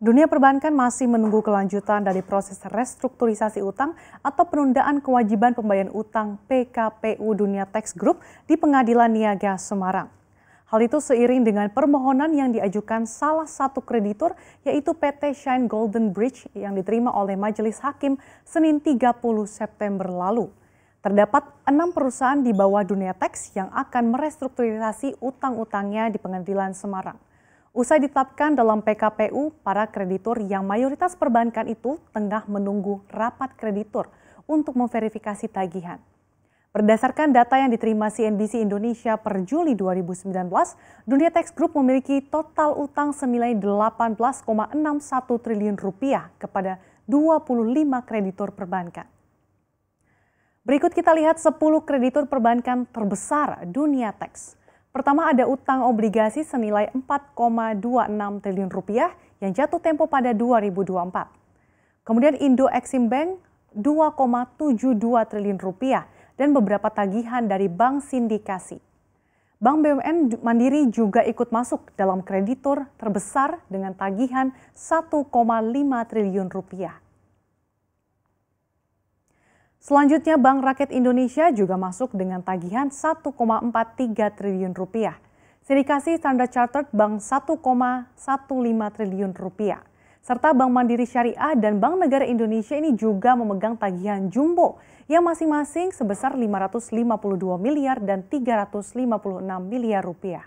Dunia perbankan masih menunggu kelanjutan dari proses restrukturisasi utang atau penundaan kewajiban pembayaran utang PKPU Dunia Tax Group di Pengadilan Niaga Semarang. Hal itu seiring dengan permohonan yang diajukan salah satu kreditur yaitu PT Shine Golden Bridge yang diterima oleh Majelis Hakim Senin 30 September lalu. Terdapat enam perusahaan di bawah dunia teks yang akan merestrukturisasi utang-utangnya di pengadilan Semarang. Usai ditetapkan dalam PKPU, para kreditur yang mayoritas perbankan itu tengah menunggu rapat kreditur untuk memverifikasi tagihan. Berdasarkan data yang diterima CNBC Indonesia per Juli 2019, Dunia Tax Group memiliki total utang senilai 18,61 triliun rupiah kepada 25 kreditur perbankan. Berikut kita lihat 10 kreditur perbankan terbesar dunia Tax. Pertama ada utang obligasi senilai 4,26 triliun rupiah yang jatuh tempo pada 2024. Kemudian Indo Exim Bank 2,72 triliun rupiah dan beberapa tagihan dari bank sindikasi. Bank BUMN Mandiri juga ikut masuk dalam kreditur terbesar dengan tagihan 1,5 triliun rupiah. Selanjutnya Bank Rakyat Indonesia juga masuk dengan tagihan 1,43 triliun rupiah. Sindikasi Standard Chartered Bank 1,15 triliun rupiah. Serta Bank Mandiri Syariah dan Bank Negara Indonesia ini juga memegang tagihan jumbo yang masing-masing sebesar 552 miliar dan 356 miliar rupiah.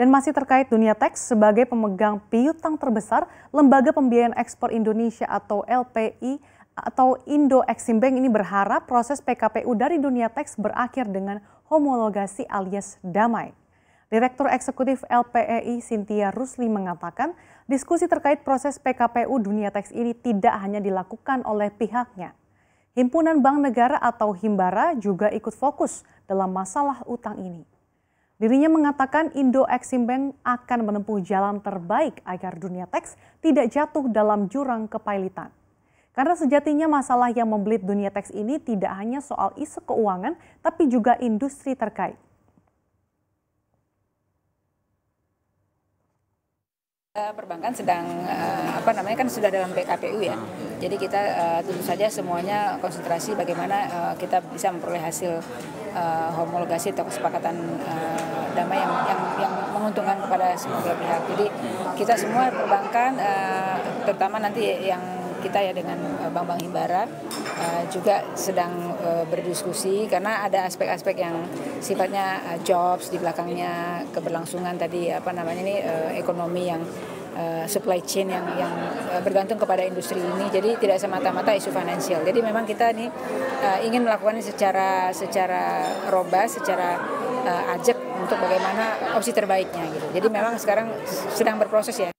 Dan masih terkait dunia teks sebagai pemegang piutang terbesar, Lembaga Pembiayaan Ekspor Indonesia atau LPI atau Indo Exim Bank ini berharap proses PKPU dari dunia teks berakhir dengan homologasi alias damai. Direktur Eksekutif LPEI Cynthia Rusli mengatakan, diskusi terkait proses PKPU dunia teks ini tidak hanya dilakukan oleh pihaknya. Himpunan Bank Negara atau Himbara juga ikut fokus dalam masalah utang ini. Dirinya mengatakan Indo Exim Bank akan menempuh jalan terbaik agar dunia teks tidak jatuh dalam jurang kepailitan. Karena sejatinya masalah yang membelit dunia teks ini tidak hanya soal isu keuangan, tapi juga industri terkait. Eh, perbankan sedang eh, apa namanya kan sudah dalam PKPU ya. Hmm. Jadi kita uh, tentu saja semuanya konsentrasi bagaimana uh, kita bisa memperoleh hasil uh, homologasi atau kesepakatan uh, damai yang, yang yang menguntungkan kepada semua pihak. Jadi kita semua perbankan uh, terutama nanti yang kita ya dengan Bang Bang Himbara uh, juga sedang uh, berdiskusi karena ada aspek-aspek yang sifatnya uh, jobs di belakangnya keberlangsungan tadi apa namanya ini uh, ekonomi yang Eh, supply chain yang yang eh, bergantung kepada industri ini. Jadi tidak semata-mata isu finansial. Jadi memang kita nih uh, ingin melakukannya secara secara roba, secara uh, ajak untuk bagaimana opsi terbaiknya gitu. Jadi memang sekarang sedang berproses ya.